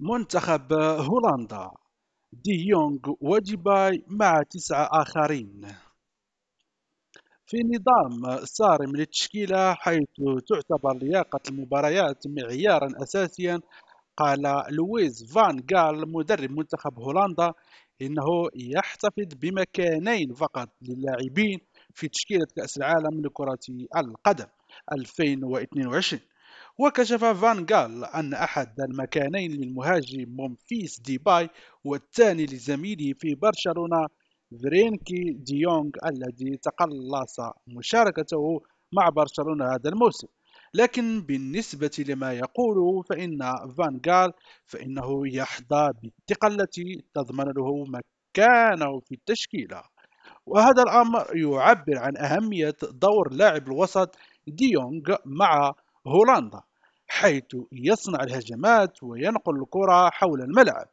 منتخب هولندا دي يونغ وديباي مع تسعة آخرين في نظام صارم للتشكيلة حيث تعتبر لياقة المباريات معيارا أساسيا قال لويز فان جال مدرب منتخب هولندا إنه يحتفظ بمكانين فقط للاعبين في تشكيلة كأس العالم لكرة القدم 2022 وكشف فان جال أن أحد المكانين للمهاجم ممفيس ديباي والثاني لزميله في برشلونة فرينكي ديونغ الذي تقلص مشاركته مع برشلونة هذا الموسم لكن بالنسبة لما يقوله فإن فان جال فإنه يحظى بالثقة التي تضمن له مكانه في التشكيلة وهذا الأمر يعبر عن أهمية دور لاعب الوسط ديونغ مع هولندا حيث يصنع الهجمات وينقل الكرة حول الملعب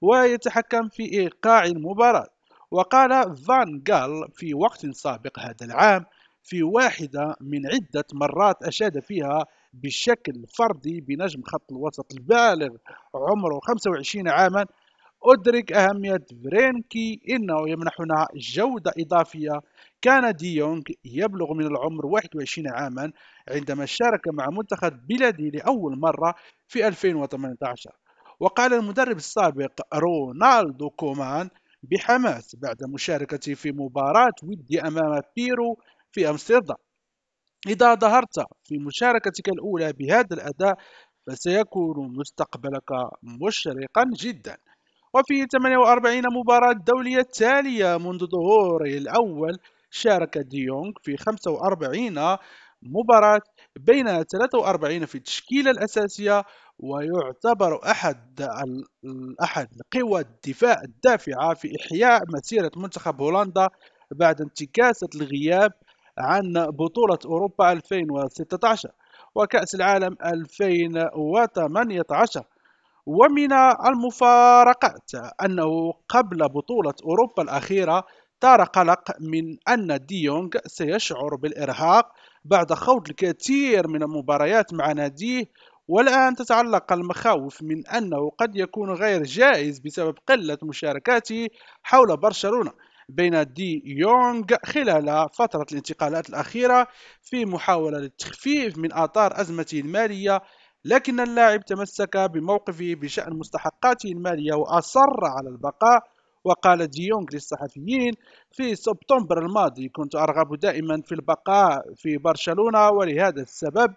ويتحكم في إيقاع المباراة وقال فان جال في وقت سابق هذا العام في واحدة من عدة مرات أشاد فيها بشكل فردي بنجم خط الوسط البالغ عمره 25 عاما أدرك أهمية فرينكي إنه يمنحنا جودة إضافية كان دي يبلغ من العمر 21 عاما عندما شارك مع منتخب بلادي لأول مرة في 2018 وقال المدرب السابق رونالدو كومان بحماس بعد مشاركتي في مباراة ودي أمام بيرو في أمستردام إذا ظهرت في مشاركتك الأولى بهذا الأداء فسيكون مستقبلك مشرقا جدا وفي 48 مباراة دولية تالية منذ ظهوره الأول شارك ديونغ في 45 مباراة بين 43 في التشكيلة الأساسية ويعتبر أحد أحد قوى الدفاع الدافعة في إحياء مسيرة منتخب هولندا بعد انتكاسة الغياب عن بطولة أوروبا 2016 وكأس العالم 2018 ومن المفارقات أنه قبل بطولة أوروبا الأخيرة طار قلق من أن ديونغ دي سيشعر بالإرهاق بعد خوض الكثير من المباريات مع ناديه والآن تتعلق المخاوف من أنه قد يكون غير جائز بسبب قلة مشاركاته حول برشلونة بين دي يونغ خلال فترة الانتقالات الأخيرة في محاولة للتخفيف من آثار أزمته المالية لكن اللاعب تمسك بموقفه بشأن مستحقاته المالية وأصر على البقاء وقال ديونغ دي للصحفيين في سبتمبر الماضي كنت أرغب دائما في البقاء في برشلونة ولهذا السبب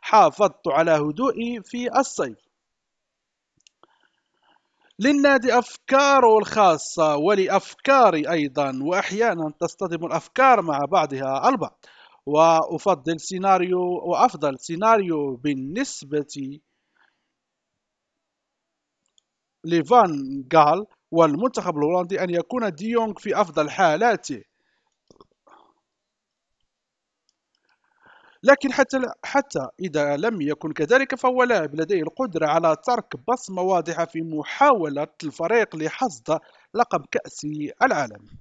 حافظت على هدوئي في الصيف للنادي أفكاره الخاصة ولأفكاري أيضا وأحيانا تصطدم الأفكار مع بعضها البعض وأفضل سيناريو وأفضل سيناريو بالنسبة لفان غال والمنتخب الهولندي أن يكون ديونغ دي في أفضل حالاته لكن حتى حتى إذا لم يكن كذلك فهو لاعب لديه القدرة على ترك بصمة واضحة في محاولة الفريق لحصد لقب كأس العالم